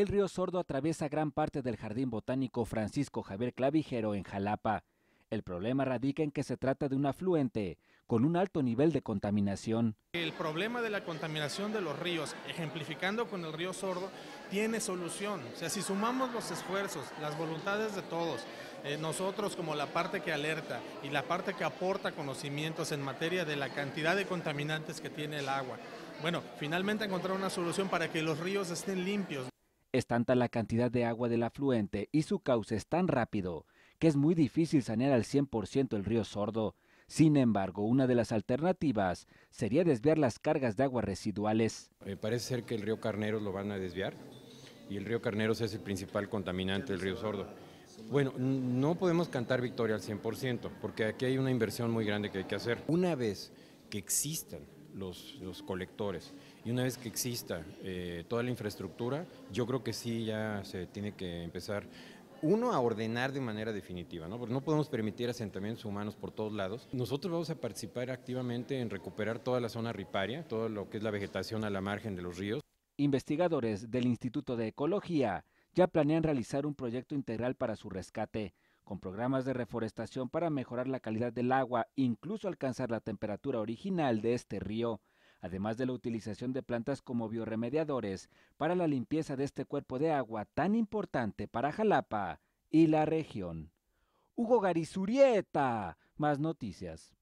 el río Sordo atraviesa gran parte del Jardín Botánico Francisco Javier Clavijero en Jalapa. El problema radica en que se trata de un afluente con un alto nivel de contaminación. El problema de la contaminación de los ríos, ejemplificando con el río Sordo, tiene solución. O sea, si sumamos los esfuerzos, las voluntades de todos, eh, nosotros como la parte que alerta y la parte que aporta conocimientos en materia de la cantidad de contaminantes que tiene el agua, bueno, finalmente encontrar una solución para que los ríos estén limpios. Es tanta la cantidad de agua del afluente y su cauce es tan rápido que es muy difícil sanear al 100% el río Sordo. Sin embargo, una de las alternativas sería desviar las cargas de aguas residuales. Me eh, parece ser que el río Carneros lo van a desviar y el río Carneros es el principal contaminante del río Sordo. Bueno, no podemos cantar victoria al 100% porque aquí hay una inversión muy grande que hay que hacer. Una vez que existan los, colectores. Y una vez que exista eh, toda la infraestructura, yo creo que sí ya se tiene que empezar uno a ordenar de manera definitiva, Porque no podemos permitir asentamientos humanos por todos lados. Nosotros vamos a participar activamente en recuperar toda la zona riparia, todo lo que es la vegetación a la margen de los ríos. Investigadores del Instituto de Ecología ya planean realizar un proyecto integral para su rescate con programas de reforestación para mejorar la calidad del agua, e incluso alcanzar la temperatura original de este río, además de la utilización de plantas como bioremediadores para la limpieza de este cuerpo de agua tan importante para Jalapa y la región. Hugo Garizurieta, más noticias.